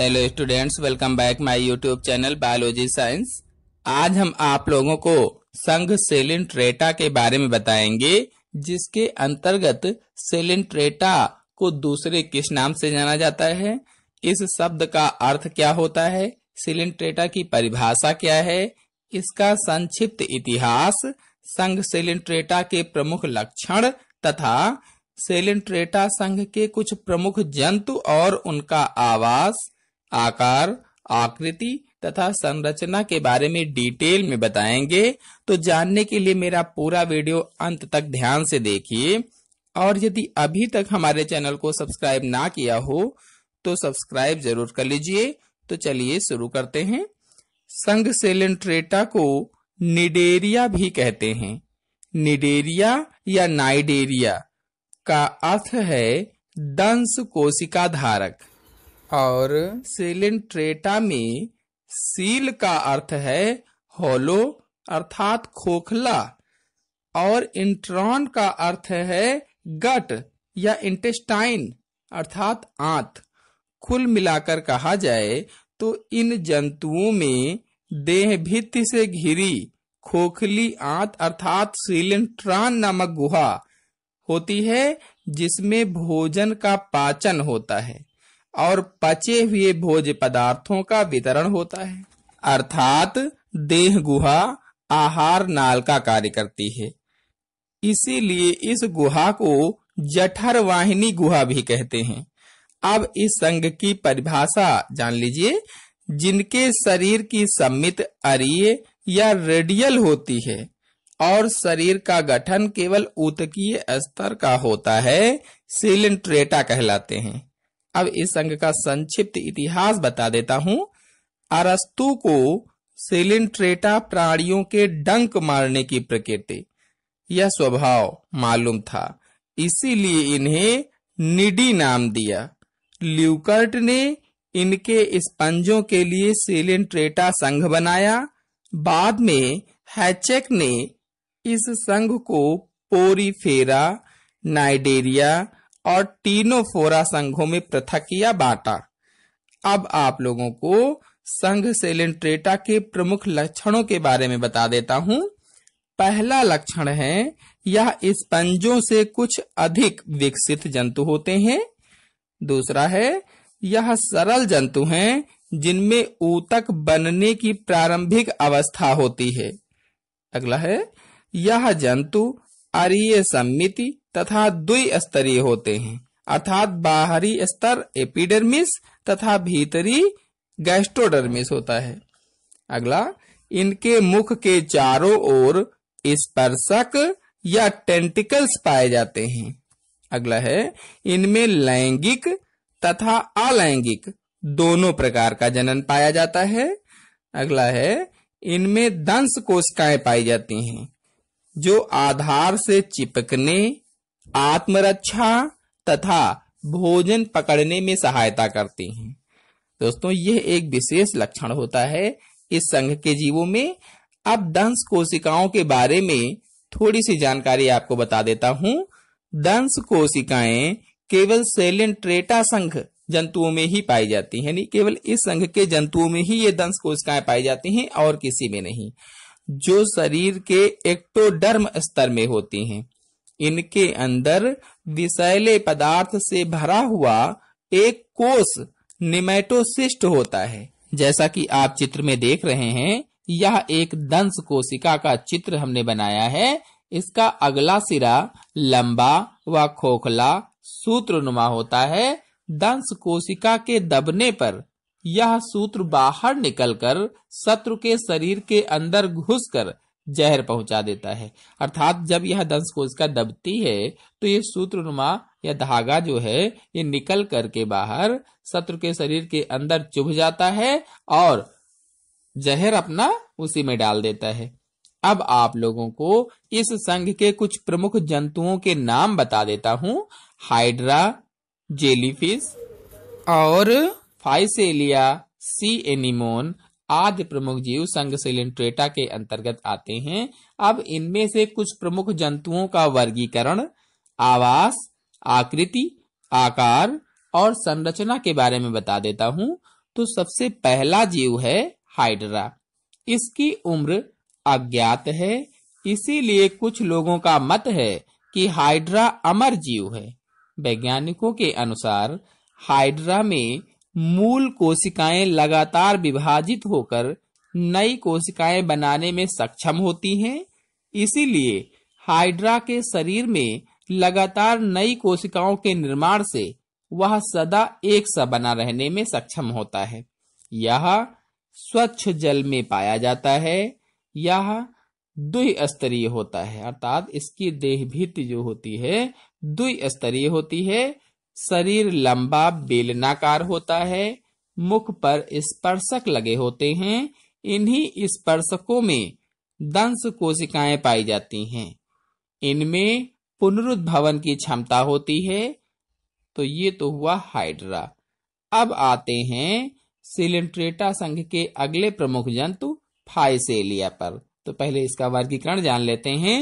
hello students welcome back my YouTube channel biology science आज हम आप लोगों को संघ सेलिनट्रेटा के बारे में बताएंगे जिसके अंतर्गत सेलिनट्रेटा को दूसरे किस नाम से जाना जाता है इस शब्द का अर्थ क्या होता है सेलिनट्रेटा की परिभाषा क्या है इसका संक्षिप्त इतिहास संघ सेलिनट्रेटा के प्रमुख लक्षण तथा सेलिनट्रेटा संघ के कुछ प्रमुख जंतु और उनका आवास आकार आकृति तथा संरचना के बारे में डिटेल में बताएंगे तो जानने के लिए मेरा पूरा वीडियो अंत तक ध्यान से देखिए और यदि अभी तक हमारे चैनल को सब्सक्राइब ना किया हो तो सब्सक्राइब जरूर कर लीजिए तो चलिए शुरू करते हैं संघ सेलेंट्रेटा को निडेरिया भी कहते हैं निडेरिया या नाइडेरिया का अर्थ है दंश कोशिका धारक और सिलिंट्रेटा में सील का अर्थ है होलो अर्थात खोखला और इंट्रॉन का अर्थ है गट या इंटेस्टाइन अर्थात आंत कुल मिलाकर कहा जाए तो इन जंतुओं में देह भित्ति से घिरी खोखली आंत अर्थात सिलिंट्रॉन नामक गुहा होती है जिसमें भोजन का पाचन होता है और पचे हुए भोज पदार्थों का वितरण होता है अर्थात देह गुहा आहार नाल का कार्य करती है इसीलिए इस गुहा को जठर वाहिनी गुहा भी कहते हैं अब इस संघ की परिभाषा जान लीजिए जिनके शरीर की सम्मित अरिय या रेडियल होती है और शरीर का गठन केवल उतकीय स्तर का होता है सिलेंट्रेटा कहलाते हैं अब इस संघ का संक्षिप्त इतिहास बता देता हूं अरस्तु को सिलिंट्रेटा प्राणियों के डंक मारने की प्रकृति यह स्वभाव मालूम था इसीलिए इन्हें निडी नाम दिया ल्यूकर्ट ने इनके स्पंजों के लिए सिलिंट्रेटा संघ बनाया बाद में हैचेक ने इस संघ को पोरीफेरा नाइडेरिया और तीनों फोरा संघों में पृथक किया बांटा अब आप लोगों को संघ सेलेंट्रेटा के प्रमुख लक्षणों के बारे में बता देता हूं पहला लक्षण है यह स्पंजों से कुछ अधिक विकसित जंतु होते हैं दूसरा है यह सरल जंतु हैं जिनमें ऊतक बनने की प्रारंभिक अवस्था होती है अगला है यह जंतु अरिय सम्मिति तथा द्वि स्तरीय होते हैं अर्थात बाहरी स्तर एपिडर्मिस तथा भीतरी गैस्ट्रोडर्मिस होता है अगला इनके मुख के चारों ओर स्पर्शक या टेंटिकल्स पाए जाते हैं अगला है इनमें लैंगिक तथा अलैंगिक दोनों प्रकार का जनन पाया जाता है अगला है इनमें दंश कोशिकाएं पाई जाती हैं जो आधार से चिपकने आत्मरक्षा तथा भोजन पकड़ने में सहायता करती हैं दोस्तों यह एक विशेष लक्षण होता है इस संघ के जीवों में अब दंश कोशिकाओं के बारे में थोड़ी सी जानकारी आपको बता देता हूं दंश कोशिकाएं केवल सेलियन ट्रेटा संघ जंतुओं में ही पाई जाती है यानी केवल इस संघ के जंतुओं में ही ये दंश कोशिकाएं पाई जाती हैं और किसी में नहीं जो शरीर के एक्टोडर्म स्तर में होती हैं इनके अंदर विषैले पदार्थ से भरा हुआ एक कोष निमेटोसिस्ट होता है जैसा कि आप चित्र में देख रहे हैं यह एक दंश कोशिका का चित्र हमने बनाया है इसका अगला सिरा लंबा व खोखला सूत्रनुमा होता है दंश कोशिका के दबने पर यह सूत्र बाहर निकलकर शत्रु के शरीर के अंदर घुसकर जहर पहुंचा देता है अर्थात जब यह दंश कोशिका दबती है तो ये सूत्र नुमा या धागा जो है ये निकल करके बाहर शत्रु के शरीर के अंदर चुभ जाता है और जहर अपना उसी में डाल देता है अब आप लोगों को इस संघ के कुछ प्रमुख जंतुओं के नाम बता देता हूं हाइड्रा जेलीफिश और फाइसेलिया सी एनिमोन आदि प्रमुख जीव संघ सिलेंट्रेटा के अंतर्गत आते हैं अब इनमें से कुछ प्रमुख जंतुओं का वर्गीकरण आवास आकृति आकार और संरचना के बारे में बता देता हूं तो सबसे पहला जीव है हाइड्रा इसकी उम्र अज्ञात है इसीलिए कुछ लोगों का मत है कि हाइड्रा अमर जीव है वैज्ञानिकों के अनुसार हाइड्रा में मूल कोशिकाएं लगातार विभाजित होकर नई कोशिकाएं बनाने में सक्षम होती हैं इसीलिए हाइड्रा के शरीर में लगातार नई कोशिकाओं के निर्माण से वह सदा एक सा बना रहने में सक्षम होता है यह स्वच्छ जल में पाया जाता है यह द्विस्तरीय होता है अर्थात इसकी देह भित्ति जो होती है द्विस्तरीय होती है शरीर लंबा बेलनाकार होता है मुख पर स्पर्शक लगे होते हैं इन्हीं स्पर्शकों में दंश कोशिकाएं पाई जाती हैं इनमें पुनरुद्भवन की क्षमता होती है तो ये तो हुआ हाइड्रा अब आते हैं सिलेंट्रेटा संघ के अगले प्रमुख जंतु फाइसेलिया पर तो पहले इसका वर्गीकरण जान लेते हैं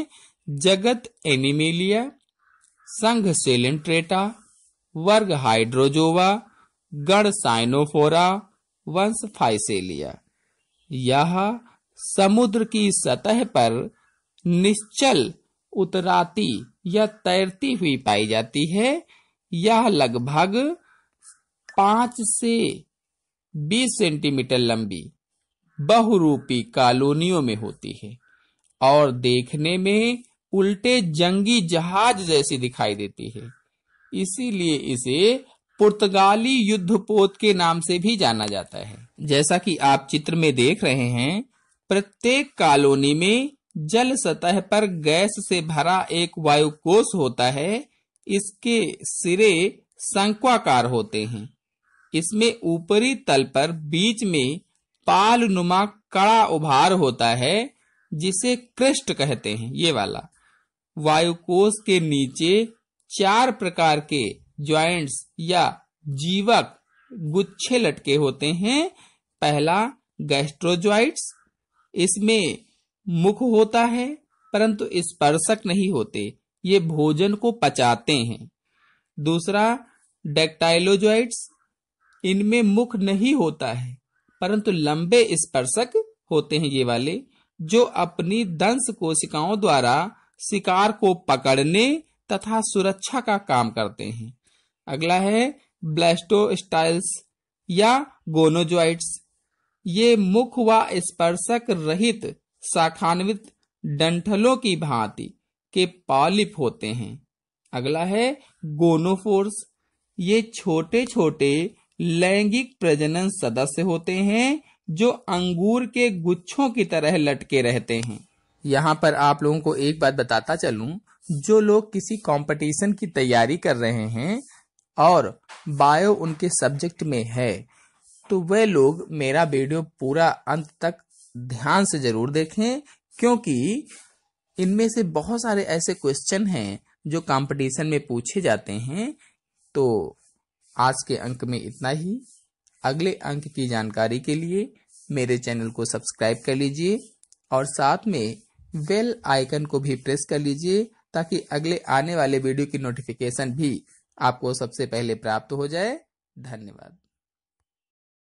जगत एनिमेलिया संघ सेलेंट्रेटा वर्ग हाइड्रोजोवा गण साइनोफोरा वंश फाइसेलिया यह समुद्र की सतह पर निश्चल उतराती या तैरती हुई पाई जाती है यह लगभग पांच से बीस सेंटीमीटर लंबी बहुरूपी कॉलोनियों में होती है और देखने में उल्टे जंगी जहाज जैसी दिखाई देती है इसीलिए इसे पुर्तगाली युद्धपोत के नाम से भी जाना जाता है जैसा कि आप चित्र में देख रहे हैं प्रत्येक कॉलोनी में जल सतह पर गैस से भरा एक वायु कोष होता है इसके सिरे संकवाकार होते हैं इसमें ऊपरी तल पर बीच में पाल नुमा कड़ा उभार होता है जिसे क्रिस्ट कहते हैं ये वाला वायु कोष के नीचे चार प्रकार के ज्वाइंट्स या जीवक गुच्छे लटके होते हैं पहला गैस्ट्रोज्वाइट्स इसमें मुख होता है परंतु स्पर्शक नहीं होते ये भोजन को पचाते हैं दूसरा डेक्टाइलोजॉइड्स इनमें मुख नहीं होता है परंतु लंबे स्पर्शक होते हैं ये वाले जो अपनी दंश कोशिकाओं द्वारा शिकार को पकड़ने तथा सुरक्षा का काम करते हैं अगला है स्टाइल्स या गोनोजॉइट्स ये मुख व स्पर्शक रहित शाखान्वित डंठलों की भांति के पॉलिप होते हैं अगला है गोनोफोर्स ये छोटे छोटे लैंगिक प्रजनन सदस्य होते हैं जो अंगूर के गुच्छों की तरह लटके रहते हैं यहाँ पर आप लोगों को एक बात बताता चलूं जो लोग किसी कंपटीशन की तैयारी कर रहे हैं और बायो उनके सब्जेक्ट में है तो वे लोग मेरा वीडियो पूरा अंत तक ध्यान से जरूर देखें क्योंकि इनमें से बहुत सारे ऐसे क्वेश्चन हैं जो कंपटीशन में पूछे जाते हैं तो आज के अंक में इतना ही अगले अंक की जानकारी के लिए मेरे चैनल को सब्सक्राइब कर लीजिए और साथ में बेल आइकन को भी प्रेस कर लीजिए ताकि अगले आने वाले वीडियो की नोटिफिकेशन भी आपको सबसे पहले प्राप्त हो जाए धन्यवाद